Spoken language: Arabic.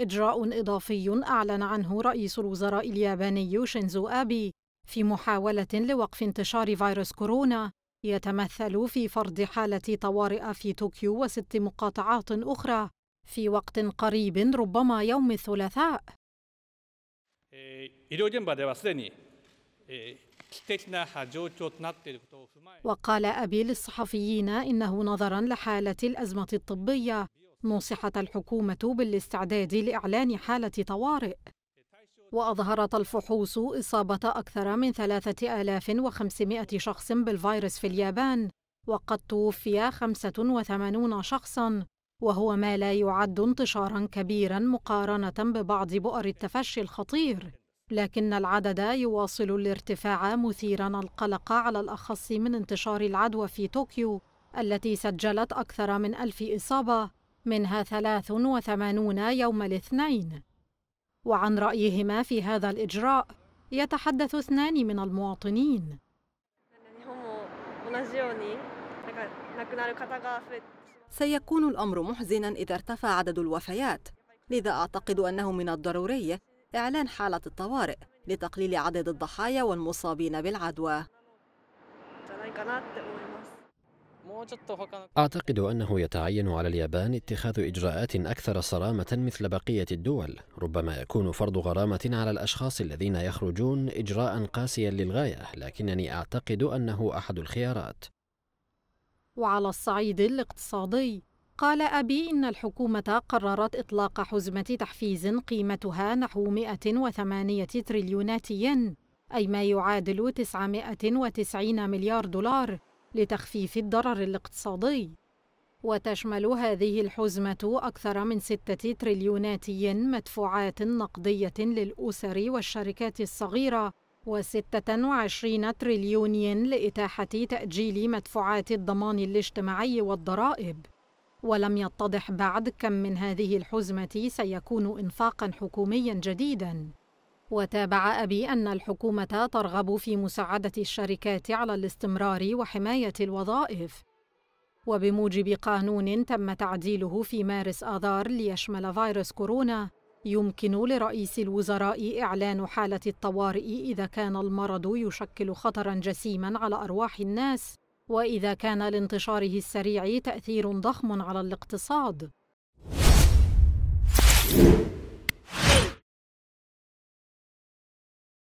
إجراء إضافي أعلن عنه رئيس الوزراء الياباني شينزو آبي في محاولة لوقف انتشار فيروس كورونا يتمثل في فرض حالة طوارئ في طوكيو وست مقاطعات أخرى في وقت قريب ربما يوم الثلاثاء. وقال أبي للصحفيين إنه نظرا لحالة الأزمة الطبية نصحت الحكومة بالاستعداد لإعلان حالة طوارئ وأظهرت الفحوص إصابة أكثر من 3500 شخص بالفيروس في اليابان وقد توفي 85 شخصاً وهو ما لا يعد انتشاراً كبيراً مقارنة ببعض بؤر التفشي الخطير لكن العدد يواصل الارتفاع مثيراً القلق على الأخص من انتشار العدوى في طوكيو التي سجلت أكثر من ألف إصابة منها 83 يوم الاثنين وعن رأيهما في هذا الإجراء يتحدث اثنان من المواطنين سيكون الأمر محزنا إذا ارتفع عدد الوفيات لذا أعتقد أنه من الضروري إعلان حالة الطوارئ لتقليل عدد الضحايا والمصابين بالعدوى أعتقد أنه يتعين على اليابان اتخاذ إجراءات أكثر صرامة مثل بقية الدول ربما يكون فرض غرامة على الأشخاص الذين يخرجون إجراء قاسيا للغاية لكنني أعتقد أنه أحد الخيارات وعلى الصعيد الاقتصادي قال أبي إن الحكومة قررت إطلاق حزمة تحفيز قيمتها نحو 108 تريليونات ين أي ما يعادل 990 مليار دولار لتخفيف الضرر الاقتصادي وتشمل هذه الحزمة أكثر من ستة تريليونات ين مدفوعات نقدية للأسر والشركات الصغيرة وستة وعشرين تريليون ين لإتاحة تأجيل مدفوعات الضمان الاجتماعي والضرائب ولم يتضح بعد كم من هذه الحزمة سيكون إنفاقا حكوميا جديدا وتابع أبي أن الحكومة ترغب في مساعدة الشركات على الاستمرار وحماية الوظائف وبموجب قانون تم تعديله في مارس آذار ليشمل فيروس كورونا يمكن لرئيس الوزراء إعلان حالة الطوارئ إذا كان المرض يشكل خطرا جسيما على أرواح الناس وإذا كان لانتشاره السريع تأثير ضخم على الاقتصاد